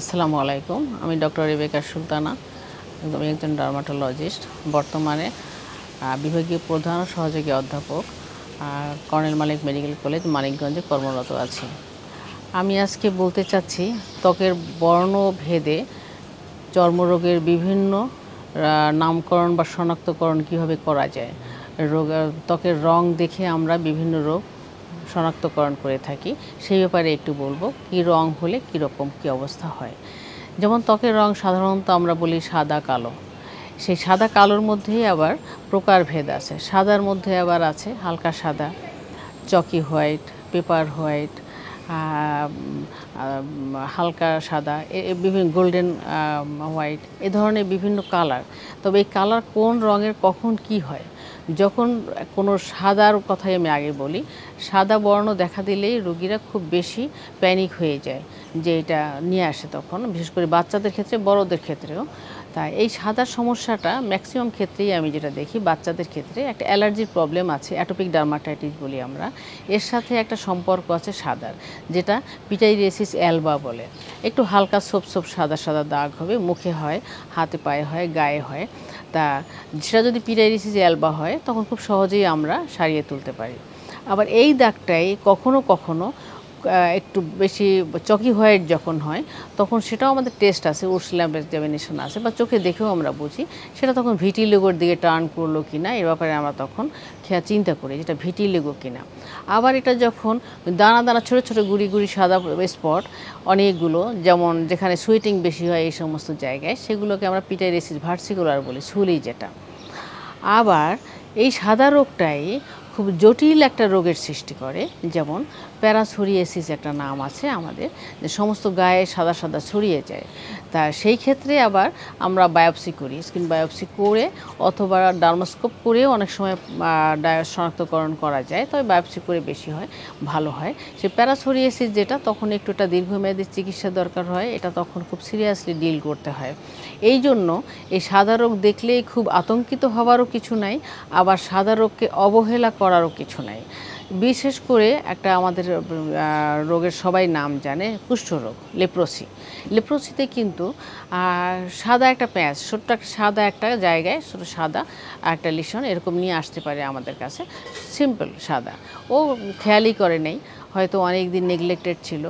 আসসালামু আলাইকুম আমি ডক্টর রেবেকা সুলতানা আমি একজন ডার্মাটোলজিস্ট বর্তমানে বিভাগীয় প্রধান সহযোগী অধ্যাপক কর্নেল মালিক মেডিকেল কলেজ মানিকগঞ্জে কর্মরত আছি আমি আজকে বলতে চাচ্ছি ত্বকের বর্ণভেদে চর্মরোগের বিভিন্ন নামকরণ বা শনাক্তকরণ কিভাবে করা যায় রোগ ত্বকের রং দেখে আমরা বিভিন্ন রোগ শনাক্তকরণ করে থাকি সেই ব্যাপারে একটু বলবো কি রং হলে কীরকম কি অবস্থা হয় যেমন ত্বকের রং সাধারণত আমরা বলি সাদা কালো সেই সাদা কালোর মধ্যেই আবার প্রকারভেদ আছে সাদার মধ্যে আবার আছে হালকা সাদা চকি হোয়াইট পেপার হোয়াইট হালকা সাদা বিভিন্ন গোল্ডেন হোয়াইট এ ধরনের বিভিন্ন কালার তবে এই কালার কোন রঙের কখন কি হয় যখন কোনো সাদার কথাই আমি আগে বলি সাদা বর্ণ দেখা দিলেই রোগীরা খুব বেশি প্যানিক হয়ে যায় যে এটা নিয়ে আসে তখন বিশেষ করে বাচ্চাদের ক্ষেত্রে বড়দের ক্ষেত্রেও তাই এই সাদা সমস্যাটা ম্যাক্সিমাম ক্ষেত্রেই আমি যেটা দেখি বাচ্চাদের ক্ষেত্রে একটা অ্যালার্জির প্রবলেম আছে অ্যাটোপিক ডার্মাটাইটিস বলি আমরা এর সাথে একটা সম্পর্ক আছে সাদার যেটা পিটাইরিয়াসিস অ্যালবা বলে একটু হালকা সোপ সোপ সাদা সাদা দাগ হবে মুখে হয় হাতে পায়ে হয় গায়ে হয় তা সেটা যদি পিটাইরিয়াসিস অ্যালবা হয় তখন খুব সহজেই আমরা সারিয়ে তুলতে পারি আবার এই দাগটাই কখনো কখনো একটু বেশি চকি হোয়াইট যখন হয় তখন সেটাও আমাদের টেস্ট আছে ওরসিলাম এক্সামিনেশন আছে বা চোখে দেখেও আমরা বুঝি সেটা তখন ভিটি লেগোর দিকে টার্ন করলো কি না এ ব্যাপারে আমরা তখন খেয়া চিন্তা করি যেটা ভিটি লেগো কিনা আবার এটা যখন দানা দানা ছোট ছোট গুড়ি গুড়ি সাদা স্পট অনেকগুলো যেমন যেখানে সুইটিং বেশি হয় এই সমস্ত জায়গায় সেগুলোকে আমরা পিটাইরেসিস ভার্সিকুলার বলি সুলি যেটা আবার এই সাদা রোগটাই খুব জটিল একটা রোগের সৃষ্টি করে যেমন প্যারাসোরিয়াসিস একটা নাম আছে আমাদের যে সমস্ত গায়ে সাদা সাদা ছড়িয়ে যায় তা সেই ক্ষেত্রে আবার আমরা বায়োপসি করি স্কিন বায়োপসি করে অথবা ডার্মোস্কোপ করেও অনেক সময় শনাক্তকরণ করা যায় তবে বায়োপসি করে বেশি হয় ভালো হয় সে প্যারাসোরিয়াসিস যেটা তখন একটু একটা দীর্ঘমেয়াদী চিকিৎসা দরকার হয় এটা তখন খুব সিরিয়াসলি ডিল করতে হয় এই জন্য এই সাদা রোগ দেখলেই খুব আতঙ্কিত হওয়ারও কিছু নাই আবার সাদা রোগকে অবহেলা করারও কিছু নাই বিশেষ করে একটা আমাদের রোগের সবাই নাম জানে কুষ্ঠরোগ লেপ্রোসি লেপ্রোসিতে কিন্তু সাদা একটা প্যাঁচ ছোট্ট একটা সাদা একটা জায়গায় ছোট সাদা একটা লিশন এরকম নিয়ে আসতে পারে আমাদের কাছে সিম্পল সাদা ও খেয়ালই করে নেই হয়তো অনেক দিন নেগলেক্টেড ছিল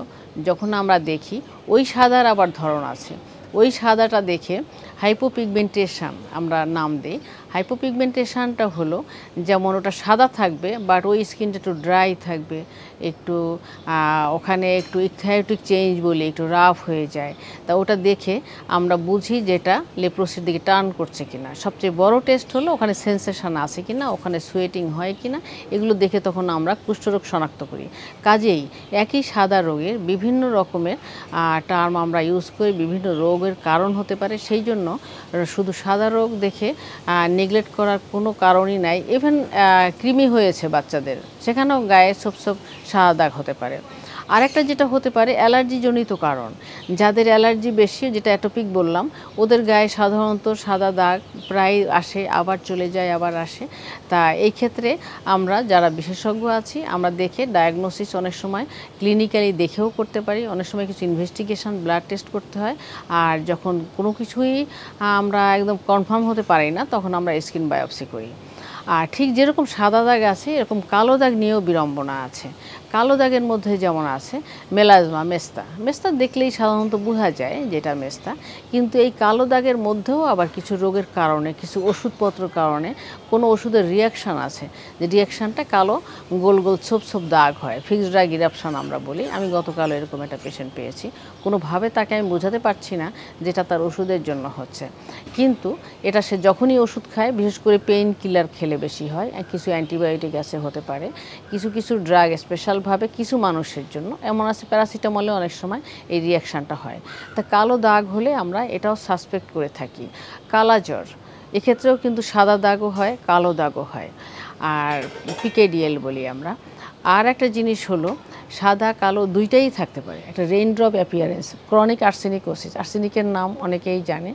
যখন আমরা দেখি ওই সাদার আবার ধরন আছে ওই সাদাটা দেখে হাইপোপিগমেন্টেশন আমরা নাম দিই হাইপোপিগমেন্টেশনটা হলো যেমন ওটা সাদা থাকবে বাট ওই স্কিনটা একটু ড্রাই থাকবে একটু ওখানে একটু ইথায়োটিক চেঞ্জ বলে একটু রাফ হয়ে যায় তা ওটা দেখে আমরা বুঝি যেটা লেপ্রোসির দিকে টার্ন করছে কিনা সবচেয়ে বড় টেস্ট হলো ওখানে সেন্সেশন আছে কিনা ওখানে সুয়েটিং হয় কিনা এগুলো দেখে তখন আমরা কুষ্ঠরোগ শনাক্ত করি কাজেই একই সাদা রোগের বিভিন্ন রকমের টার্ম আমরা ইউজ করি বিভিন্ন রোগের কারণ হতে পারে সেই জন্য শুধু সাদা রোগ দেখে নেগলেক্ট করার কোনো কারণই নাই ইভেন কৃমি হয়েছে বাচ্চাদের সেখানেও গায়ে ছোপ ছোপ সাদা দাগ হতে পারে আরেকটা যেটা হতে পারে অ্যালার্জিজনিত কারণ যাদের অ্যালার্জি বেশি যেটা অ্যাটোপিক বললাম ওদের গায়ে সাধারণত সাদা দাগ প্রায় আসে আবার চলে যায় আবার আসে তা এই ক্ষেত্রে আমরা যারা বিশেষজ্ঞ আছি আমরা দেখে ডায়াগনোসিস অনেক সময় ক্লিনিক্যালি দেখেও করতে পারি অনেক সময় কিছু ইনভেস্টিগেশন ব্লাড টেস্ট করতে হয় আর যখন কোনো কিছুই আমরা একদম কনফার্ম হতে পারি না তখন আমরা স্কিন বায়োপসি করি আর ঠিক যেরকম সাদা দাগ আছে এরকম কালো দাগ নিয়েও বিড়ম্বনা আছে কালো দাগের মধ্যে যেমন আছে মেলাজমা মেস্তা মেস্তা দেখলেই সাধারণত বোঝা যায় যেটা মেস্তা কিন্তু এই কালো দাগের মধ্যেও আবার কিছু রোগের কারণে কিছু ওষুধপত্রের কারণে কোনো ওষুধের রিয়াকশান আছে যে রিয়াকশানটা কালো গোল গোল ছোপ ছোপ দাগ হয় ফিক্সড ড্রাগ ইরাপশান আমরা বলি আমি গতকাল এরকম একটা পেশেন্ট পেয়েছি কোনোভাবে তাকে আমি বোঝাতে পারছি না যেটা তার ওষুধের জন্য হচ্ছে কিন্তু এটা সে যখনই ওষুধ খায় বিশেষ করে পেইন কিলার খেলে বেশি হয় কিছু অ্যান্টিবায়োটিক আছে হতে পারে কিছু কিছু ড্রাগ স্পেশাল ভাবে কিছু মানুষের জন্য এমন আছে প্যারাসিটামলে অনেক সময় এই রিয়াকশানটা হয় তা কালো দাগ হলে আমরা এটাও সাসপেক্ট করে থাকি কালাজ্বর এক্ষেত্রেও কিন্তু সাদা দাগও হয় কালো দাগও হয় আর পিকেডিএল বলি আমরা আর একটা জিনিস হলো সাদা কালো দুইটাই থাকতে পারে একটা রেইনড্রপ অ্যাপিয়ারেন্স ক্রনিক আর্সেনিকোসিস আর্সেনিকের নাম অনেকেই জানে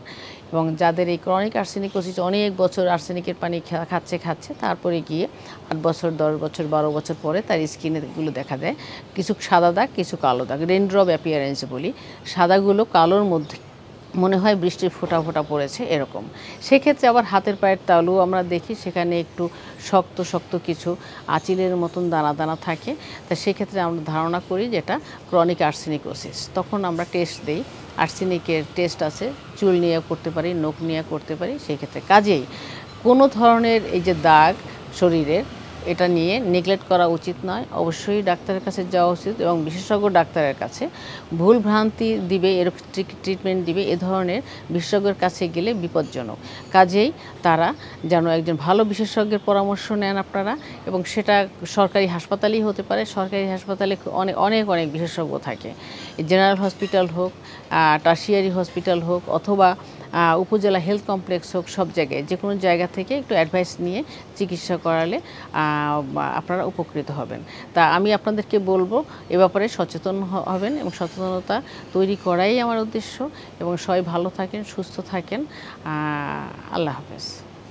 এবং যাদের এই ক্রনিক আর্সেনিকোসিস অনেক বছর আর্সেনিকের পানি খাচ্ছে খাচ্ছে তারপরে গিয়ে আট বছর দশ বছর বারো বছর পরে তার স্কিনেগুলো দেখা দেয় কিছু সাদা দাগ কিছু কালো দাগ রেইনড্রপ অ্যাপিয়ারেন্স বলি সাদাগুলো কালোর মধ্যে মনে হয় বৃষ্টির ফোঁটা ফোঁটা পড়েছে এরকম সেক্ষেত্রে আবার হাতের পায়ের তালু আমরা দেখি সেখানে একটু শক্ত শক্ত কিছু আঁচিলের মতন দানা দানা থাকে তা সেক্ষেত্রে আমরা ধারণা করি যেটা ক্রনিক আর্সেনিকোসিস তখন আমরা টেস্ট দিই আর্সেনিকের টেস্ট আছে চুল নিয়ে করতে পারি নখ নিয়ে করতে পারি সেক্ষেত্রে কাজেই কোনো ধরনের এই যে দাগ শরীরের এটা নিয়ে নেগলেক্ট করা উচিত নয় অবশ্যই ডাক্তারের কাছে যাওয়া উচিত এবং বিশেষজ্ঞ ডাক্তারের কাছে ভুল ভ্রান্তি দিবে এর ট্রিটমেন্ট দিবে এ ধরনের বিশেষজ্ঞের কাছে গেলে বিপজ্জনক কাজেই তারা যেন একজন ভালো বিশেষজ্ঞের পরামর্শ নেন আপনারা এবং সেটা সরকারি হাসপাতালই হতে পারে সরকারি হাসপাতালে অনেক অনেক অনেক বিশেষজ্ঞ থাকে জেনারেল হসপিটাল হোক টার্সিয়ারি হসপিটাল হোক অথবা উপজেলা হেলথ কমপ্লেক্স হোক সব জায়গায় যে কোনো জায়গা থেকে একটু অ্যাডভাইস নিয়ে চিকিৎসা করালে আপনারা উপকৃত হবেন তা আমি আপনাদেরকে বলবো এ ব্যাপারে সচেতন হবেন এবং সচেতনতা তৈরি করাই আমার উদ্দেশ্য এবং সবাই ভালো থাকেন সুস্থ থাকেন আল্লাহ হাফেজ